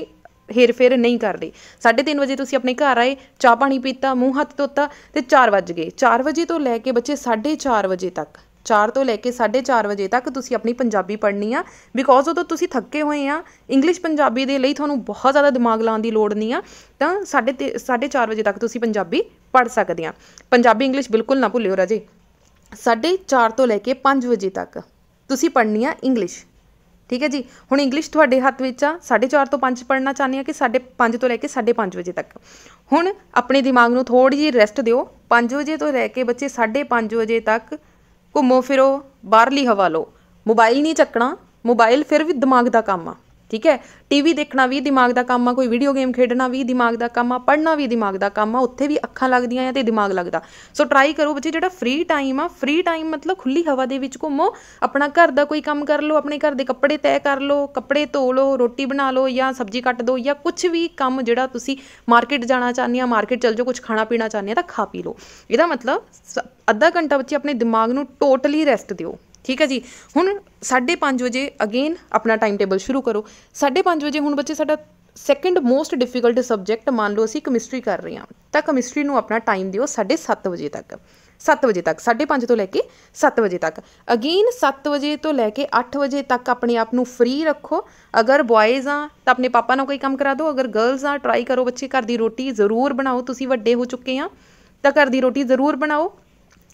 ਹੇਰ ਫੇਰ ਨਹੀਂ ਕਰਦੇ 3:30 ਵਜੇ ਤੁਸੀਂ ਆਪਣੇ ਘਰ ਆਏ ਚਾਹ ਪਾਣੀ ਪੀਤਾ ਮੂੰਹ ਹੱਥ ਧੋਤਾ ਤੇ 4 ਵਜ ਗਏ 4 ਵਜੇ ਤੋਂ ਲੈ ਕੇ ਬੱਚੇ 4:30 ਵਜੇ ਤੱਕ 4 ਤੋਂ ਲੈ ਕੇ 4:30 ਵਜੇ ਤੱਕ ਤੁਸੀਂ ਆਪਣੀ ਪੰਜਾਬੀ ਪੜ੍ਹਨੀ ਆ ਬਿਕੋਜ਼ ਉਦੋਂ ਤੁਸੀਂ ਥੱਕੇ ਹੋਏ ਆ ਇੰਗਲਿਸ਼ ਪੰਜਾਬੀ ਦੇ ਲਈ ਤੁਹਾਨੂੰ ਬਹੁਤ ਜ਼ਿਆਦਾ ਦਿਮਾਗ ਲਾਉਣ ਦੀ ਲੋੜ ਨਹੀਂ ਆ ਤਾਂ 4:30 ਵਜੇ ਤੱਕ ਤੁਸੀਂ ਪੰਜਾਬੀ ਪੜ੍ਹ ਸਕਦੇ ਆ ਪੰਜਾਬੀ ਇੰਗਲਿਸ਼ ਬਿਲਕੁਲ ਨਾ ਭੁੱਲਿਓ ਰਾਜੇ 4:30 ਤੋਂ ਲੈ ਕੇ 5 ਵਜੇ ਤੱਕ ਤੁਸੀਂ ਪੜ੍ਹਨੀ ਆ ਇੰਗਲਿਸ਼ ਠੀਕ ਹੈ ਜੀ ਹੁਣ ਇੰਗਲਿਸ਼ ਤੁਹਾਡੇ ਹੱਥ ਵਿੱਚ ਆ 4:30 ਤੋਂ 5 ਪੜ੍ਹਨਾ ਚਾਹਨੀ ਆ ਕਿ 5:30 ਤੋਂ ਲੈ ਕੇ 5:30 ਵਜੇ ਤੱਕ ਹੁਣ ਆਪਣੇ ਦਿਮਾਗ ਨੂੰ ਥੋੜੀ ਜਿਹੀ ਰੈਸਟ ਦਿਓ 5 ਵਜੇ ਤੋਂ ਲੈ ਕੇ ਬੱਚੇ 5:30 ਵਜੇ ਤੱਕ ਘੁੰਮੋ ਫਿਰੋ ਬਾਹਰਲੀ ਹਵਾ ਲਓ ਮੋਬਾਈਲ ਨਹੀਂ ਚੱਕਣਾ ਮੋਬਾਈਲ ਫਿਰ ਵੀ ਦਿਮਾਗ ਦਾ ਕੰਮ ਆ ਠੀਕ ਹੈ ਟੀਵੀ ਦੇਖਣਾ ਵੀ ਦਿਮਾਗ ਦਾ ਕੰਮ ਆ ਕੋਈ ਵੀਡੀਓ ਗੇਮ ਖੇਡਣਾ ਵੀ ਦਿਮਾਗ ਦਾ ਕੰਮ ਆ ਪੜ੍ਹਨਾ ਵੀ ਦਿਮਾਗ ਦਾ ਕੰਮ ਆ ਉੱਥੇ ਵੀ ਅੱਖਾਂ ਲੱਗਦੀਆਂ ਆ ਤੇ ਦਿਮਾਗ ਲੱਗਦਾ ਸੋ ਟਰਾਈ ਕਰੋ ਬੱਚੇ ਜਿਹੜਾ ਫ੍ਰੀ ਟਾਈਮ ਆ ਫ੍ਰੀ ਟਾਈਮ ਮਤਲਬ ਖੁੱਲੀ ਹਵਾ ਦੇ ਵਿੱਚ ਘੁੰਮੋ ਆਪਣਾ ਘਰ ਦਾ ਕੋਈ ਕੰਮ ਕਰ ਲਓ ਆਪਣੇ ਘਰ ਦੇ ਕੱਪੜੇ ਤੈਅ ਕਰ ਲਓ ਕੱਪੜੇ ਧੋ ਲਓ ਰੋਟੀ ਬਣਾ ਲਓ ਜਾਂ ਸਬਜ਼ੀ ਕੱਟ ਦਿਓ ਜਾਂ ਕੁਝ ਵੀ ਕੰਮ ਜਿਹੜਾ ਤੁਸੀਂ ਮਾਰਕੀਟ ਜਾਣਾ ਚਾਹੁੰਦੇ ਆ ਮਾਰਕੀਟ ਚੱਲ ਜਾਓ ਕੁਝ ਖਾਣਾ ਪੀਣਾ ਚਾਹੁੰਦੇ ਆ ਤਾਂ ਖਾ ਪੀ ਲਓ ਇਹਦਾ ਮਤਲਬ ਅੱਧਾ ਘੰਟਾ ਬੱਚੇ ਆਪਣੇ ਦਿਮਾਗ ਨੂੰ ਟੋਟਲੀ ਰੈਸਟ ਦਿਓ ਠੀਕ ਹੈ ਜੀ ਹੁਣ 5:30 ਵਜੇ ਅਗੇਨ ਆਪਣਾ ਟਾਈਮ ਟੇਬਲ ਸ਼ੁਰੂ ਕਰੋ 5:30 ਵਜੇ ਹੁਣ ਬੱਚੇ ਸਾਡਾ ਸੈਕੰਡ ਮੋਸਟ ਡਿਫਿਕਲਟ ਸਬਜੈਕਟ ਮੰਨ ਲਓ ਅਸੀਂ ਕੈਮਿਸਟਰੀ ਕਰ ਰਹੇ ਹਾਂ ਤਾਂ ਕੈਮਿਸਟਰੀ ਨੂੰ ਆਪਣਾ ਟਾਈਮ ਦਿਓ 7:30 ਵਜੇ ਤੱਕ 7 ਵਜੇ ਤੱਕ 5:30 ਤੋਂ ਲੈ ਕੇ 7 ਵਜੇ ਤੱਕ ਅਗੇਨ 7 ਵਜੇ ਤੋਂ ਲੈ ਕੇ 8 ਵਜੇ ਤੱਕ ਆਪਣੇ ਆਪ ਨੂੰ ਫ੍ਰੀ ਰੱਖੋ ਅਗਰ ਬॉयਜ਼ ਆ ਤਾਂ ਆਪਣੇ ਪਾਪਾ ਨਾਲ ਕੋਈ ਕੰਮ ਕਰਾ ਦਿਓ ਅਗਰ ਗਰਲਸ ਆ ਟਰਾਈ ਕਰੋ ਬੱਚੇ ਘਰ ਦੀ ਰੋਟੀ ਜ਼ਰੂਰ ਬਣਾਓ ਤੁਸੀਂ ਵੱਡੇ ਹੋ ਚੁੱਕੇ ਆ ਤਾਂ ਘਰ ਦੀ ਰੋਟੀ ਜ਼ਰੂਰ ਬਣਾਓ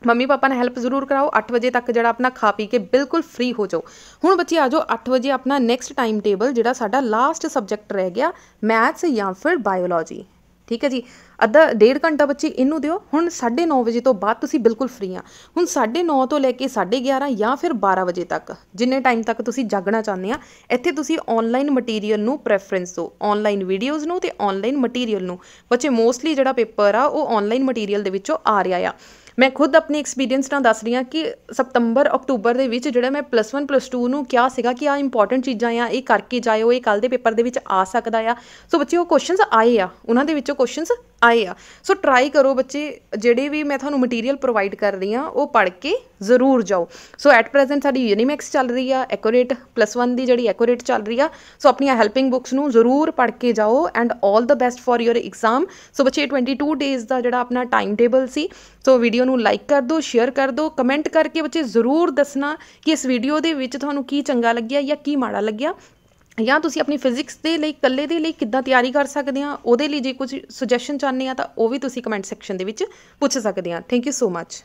ਮੰਮੀ ਪਾਪਾ ਨਾਲ ਹੈਲਪ ਜ਼ਰੂਰ ਕਰਾਓ 8 ਵਜੇ ਤੱਕ ਜਿਹੜਾ ਆਪਣਾ ਖਾ ਪੀ ਕੇ ਬਿਲਕੁਲ ਫ੍ਰੀ ਹੋ ਜਾਓ ਹੁਣ ਬੱਚੇ ਆਜੋ 8 ਵਜੇ ਆਪਣਾ ਨੈਕਸਟ ਟਾਈਮ ਟੇਬਲ ਜਿਹੜਾ ਸਾਡਾ ਲਾਸਟ ਸਬਜੈਕਟ ਰਹਿ ਗਿਆ ਮੈਥਸ ਜਾਂ ਫਿਰ ਬਾਇਓਲੋਜੀ ਠੀਕ ਹੈ ਜੀ ਅੱਧਾ ਡੇਢ ਘੰਟਾ ਬੱਚੇ ਇਹਨੂੰ ਦਿਓ ਹੁਣ 9:30 ਵਜੇ ਤੋਂ ਬਾਅਦ ਤੁਸੀਂ ਬਿਲਕੁਲ ਫ੍ਰੀ ਆ ਹੁਣ 9:30 ਤੋਂ ਲੈ ਕੇ 11:30 ਜਾਂ ਫਿਰ 12 ਵਜੇ ਤੱਕ ਜਿੰਨੇ ਟਾਈਮ ਤੱਕ ਤੁਸੀਂ ਜਾਗਣਾ ਚਾਹੁੰਦੇ ਆ ਇੱਥੇ ਤੁਸੀਂ ਆਨਲਾਈਨ ਮਟੀਰੀਅਲ ਨੂੰ ਪ੍ਰੈਫਰੈਂਸ ਦਿਓ ਆਨਲਾਈਨ ਵੀਡੀਓਜ਼ ਨੂੰ ਤੇ ਆਨਲਾਈਨ ਮਟੀਰੀਅਲ ਨੂੰ ਬੱਚੇ ਮੋਸਟਲੀ ਜਿਹੜਾ ਪੇਪਰ ਆ ਉਹ ਆਨਲਾਈਨ ਮਟੀਰੀਅਲ ਦੇ ਵਿੱਚੋਂ ਆ ਰਿਹਾ ਆ ਮੈਂ ਖੁਦ ਆਪਣੀ ਐਕਸਪੀਰੀਅੰਸ ਨਾਲ ਦੱਸ ਰਹੀ ਹਾਂ ਕਿ ਸਤੰਬਰ ਅਕਤੂਬਰ ਦੇ ਵਿੱਚ ਜਿਹੜਾ ਮੈਂ ਪਲੱਸ 1 ਪਲੱਸ 2 ਨੂੰ ਕਿਹਾ ਸੀਗਾ ਕਿ ਆ ਇੰਪੋਰਟੈਂਟ ਚੀਜ਼ਾਂ ਆ ਇਹ ਕਰਕੇ ਜਾਇਓ ਇਹ ਕੱਲ ਦੇ ਪੇਪਰ ਦੇ ਵਿੱਚ ਆ ਸਕਦਾ ਆ ਸੋ ਬੱਚਿਓ ਕੁਐਸਚਨਸ ਆਏ ਆ ਉਹਨਾਂ ਦੇ ਵਿੱਚੋਂ ਕੁਐਸਚਨਸ ਆਏ ਆ ਸੋ ਟਰਾਈ ਕਰੋ ਬੱਚੇ ਜਿਹੜੇ ਵੀ ਮੈਂ ਤੁਹਾਨੂੰ ਮਟੀਰੀਅਲ ਪ੍ਰੋਵਾਈਡ ਕਰ ਰਹੀ ਆ ਉਹ ਪੜ੍ਹ ਕੇ ਜ਼ਰੂਰ ਜਾਓ ਸੋ ਐਟ ਪ੍ਰੈਜ਼ੈਂਟ ਸਾਡੀ ਯੂਨੀਮੈਕਸ ਚੱਲ ਰਹੀ ਆ ਐਕੋਰੇਟ ਪਲੱਸ 1 ਦੀ ਜਿਹੜੀ ਐਕੋਰੇਟ ਚੱਲ ਰਹੀ ਆ ਸੋ ਆਪਣੀਆਂ ਹੈਲਪਿੰਗ ਬੁੱਕਸ ਨੂੰ ਜ਼ਰੂਰ ਪੜ੍ਹ ਕੇ ਜਾਓ and all the best for your exam so ਬੱਚੇ 22 ਡੇਜ਼ ਦਾ ਜਿਹੜਾ ਆਪਣਾ ਟਾਈਮ ਟੇਬਲ ਸੀ ਸੋ ਵੀਡੀਓ ਨੂੰ ਲਾਈਕ ਕਰ ਦਿਓ ਸ਼ੇਅਰ ਕਰ ਦਿਓ ਕਮੈਂਟ ਕਰਕੇ ਬੱਚੇ ਜ਼ਰੂਰ ਦੱਸਣਾ ਕਿ ਇਸ ਵੀਡੀਓ ਦੇ ਵਿੱਚ ਤੁਹਾਨੂੰ ਕੀ ਚੰਗਾ ਲੱਗਿਆ ਜਾਂ ਕੀ ਮਾੜਾ ਲੱਗਿਆ ਜਾਂ ਤੁਸੀਂ ਆਪਣੀ ਫਿਜ਼ਿਕਸ ਦੇ ਲਈ ਇਕੱਲੇ ਦੇ ਲਈ ਕਿੱਦਾਂ ਤਿਆਰੀ ਕਰ ਸਕਦੇ ਆ ਉਹਦੇ ਲਈ ਜੇ ਕੁਝ ਸੁਜੈਸ਼ਨ ਚਾਹੁੰਦੇ ਆ ਤਾਂ ਉਹ ਵੀ ਤੁਸੀਂ ਕਮੈਂਟ ਸੈਕਸ਼ਨ ਦੇ ਵਿੱਚ ਪੁੱਛ ਸਕਦੇ ਆ ਥੈਂਕ ਯੂ ਸੋ ਮੱਚ